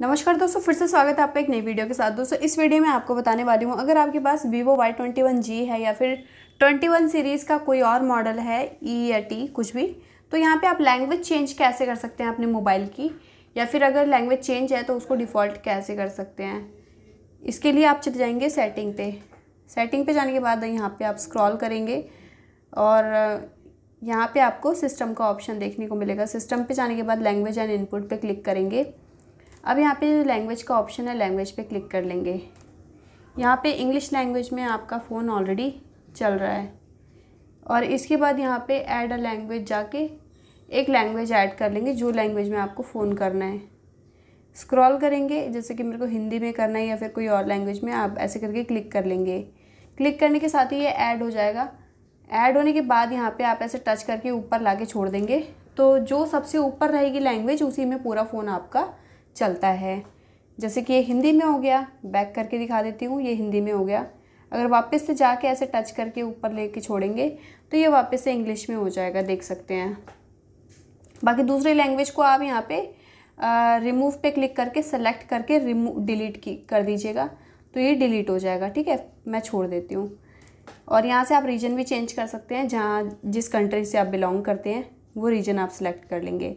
नमस्कार दोस्तों फिर से स्वागत है आपका एक नई वीडियो के साथ दोस्तों इस वीडियो में आपको बताने वाली हूँ अगर आपके पास Vivo Y twenty one G है या फिर ट्वेंटी वन सीरीज़ का कोई और मॉडल है ई e या टी कुछ भी तो यहाँ पे आप लैंग्वेज चेंज कैसे कर सकते हैं अपने मोबाइल की या फिर अगर लैंग्वेज चेंज है तो उसको डिफ़ॉल्ट कैसे कर सकते हैं इसके लिए आप चले जाएंगे सेटिंग पे सेटिंग पे जाने के बाद यहाँ पर आप स्क्रॉल करेंगे और यहाँ पे आपको सिस्टम का ऑप्शन देखने को मिलेगा सिस्टम पे जाने के बाद लैंग्वेज एंड इनपुट पे क्लिक करेंगे अब यहाँ पे लैंग्वेज का ऑप्शन है लैंग्वेज पे क्लिक कर लेंगे यहाँ पे इंग्लिश लैंग्वेज में आपका फ़ोन ऑलरेडी चल रहा है और इसके बाद यहाँ पे ऐड अ लैंग्वेज जाके एक लैंग्वेज ऐड कर लेंगे जो लैंग्वेज में आपको फ़ोन करना है स्क्रॉल करेंगे जैसे कि मेरे को हिंदी में करना है या फिर कोई और लैंग्वेज में आप ऐसे करके क्लिक कर लेंगे क्लिक करने के साथ ही ये ऐड हो जाएगा ऐड होने के बाद यहाँ पे आप ऐसे टच करके ऊपर लाके छोड़ देंगे तो जो सबसे ऊपर रहेगी लैंग्वेज उसी में पूरा फ़ोन आपका चलता है जैसे कि ये हिंदी में हो गया बैक करके दिखा देती हूँ ये हिंदी में हो गया अगर वापस से जाके ऐसे टच करके ऊपर लेके छोड़ेंगे तो ये वापस से इंग्लिश में हो जाएगा देख सकते हैं बाकी दूसरी लैंग्वेज को आप यहाँ पे रिमूव पे क्लिक करके सेलेक्ट करके रिमूव डिलीट की कर दीजिएगा तो ये डिलीट हो जाएगा ठीक है मैं छोड़ देती हूँ और यहाँ से आप रीजन भी चेंज कर सकते हैं जहाँ जिस कंट्री से आप बिलोंग करते हैं वो रीजन आप सेलेक्ट कर लेंगे